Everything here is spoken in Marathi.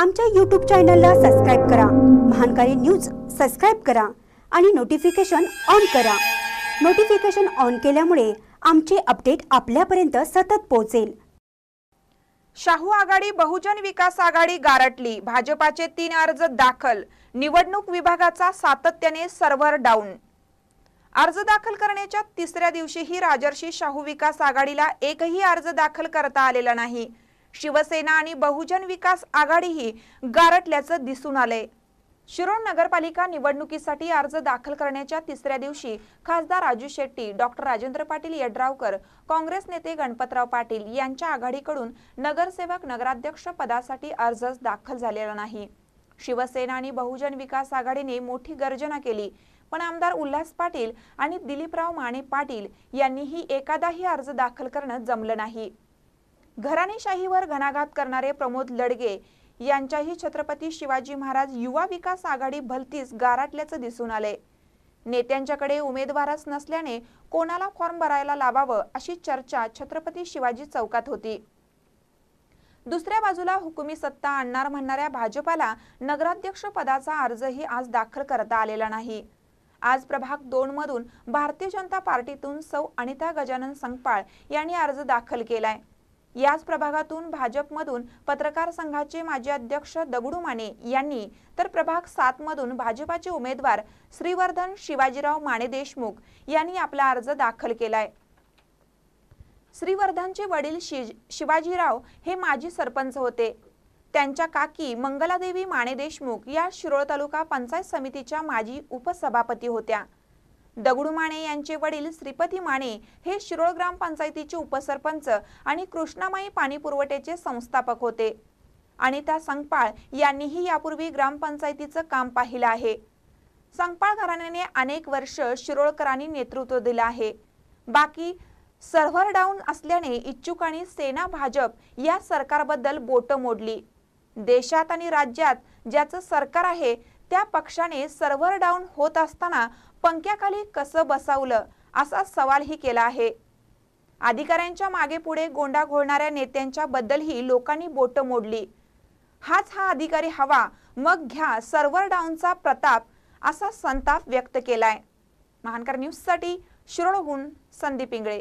आमच्या यूट्यूब चॅनलला सबस्क्राईब करा महानकारी न्यूज सबस्क्राईब करा आणि नोटिफिकेशन ऑन करा नोटिफिकेशन ऑन केल्यामुळे आमचे अपडेट आपल्यापर्यंत सतत पोहोचेल शाहू आघाडी बहुजन विकास आघाडी गारटली भाजपाचे तीन अर्ज दाखल निवडणूक विभागाचा सातत्याने सर्व्हर डाऊन अर्ज दाखल करण्याच्या तिसऱ्या दिवशीही राजर्षी शाहू विकास आघाडीला एकही अर्ज दाखल करता आलेला नाही शिवसेना आणि बहुजन विकास आघाडीही गारटल्याचं दिसून आलंय शिरोळ नगरपालिका निवडणुकीसाठी अर्ज दाखल करण्याच्या तिसऱ्या दिवशी खासदार राजू शेट्टी डॉक्टर राजेंद्र पाटील यड्रावकर काँग्रेस नेते गणपतराव पाटील यांच्या आघाडीकडून नगरसेवक नगराध्यक्ष पदासाठी अर्ज दाखल झालेला नाही शिवसेना आणि बहुजन विकास आघाडीने मोठी गर्जना केली पण आमदार उल्हास पाटील आणि दिलीपराव माने पाटील यांनीही एखादाही अर्ज दाखल करणं जमलं नाही घराणेशाहीवर घणाघात करणारे प्रमोद लडगे यांच्याही छत्रपती शिवाजी महाराज युवा विकास आघाडी भलतीच गाराटल्याचं दिसून आले नेत्यांच्याकडे उमेदवारच नसल्याने कोणाला फॉर्म भरायला लावावं अशी चर्चा छत्रपती शिवाजी चौकात होती दुसऱ्या बाजूला हुकुमी सत्ता आणणार म्हणणाऱ्या भाजपाला नगराध्यक्ष पदाचा अर्जही आज दाखल करता आलेला नाही आज प्रभाग दोन मधून भारतीय जनता पार्टीतून सौ अनिता गजानन संगपाळ यांनी अर्ज दाखल केलाय याच प्रभागातून भाजपमधून पत्रकार संघाचे माजी अध्यक्ष दगडू माने यांनी तर प्रभाग मधून भाजपाचे उमेदवार श्रीवर्धन शिवाजीराव माने देशमुख यांनी आपला अर्ज दाखल केलाय श्रीवर्धनचे वडील शिवाजीराव हे माजी सरपंच होते त्यांच्या काकी मंगलादेवी माने देशमुख या शिरोळ तालुका पंचायत समितीच्या माजी उपसभापती होत्या दगडू माने यांचे वडील श्रीपती माने हे शिरोळ ग्रामपंचायतीचे उपसरपंच आणि कृष्णामाई पाणी पुरवठ्याचे संस्थापक होते अनिता संगपाळ यांनीही यापूर्वी ग्रामपंचायतीचं काम पाहिलं आहे संगपाळ घराण्याने अनेक वर्ष शिरोळकरांनी नेतृत्व दिलं आहे बाकी सर्व्हर डाऊन असल्याने इच्छुकांनी सेना भाजप या सरकारबद्दल बोटं मोडली देशात आणि राज्यात ज्याचं सरकार आहे त्या पक्षाने सर्व्हर डाऊन होत असताना पंक्याखाली कसं बसावलं असा सवालही केला आहे अधिकाऱ्यांच्या मागे पुढे गोंडा घोळणाऱ्या नेत्यांच्या बद्दलही लोकांनी बोट मोडली हाच हा अधिकारी हवा मग घ्या सर्व्हर डाऊनचा प्रताप असा संताप व्यक्त केलाय महानकर साठी शिरोडहून संदीप इंगळे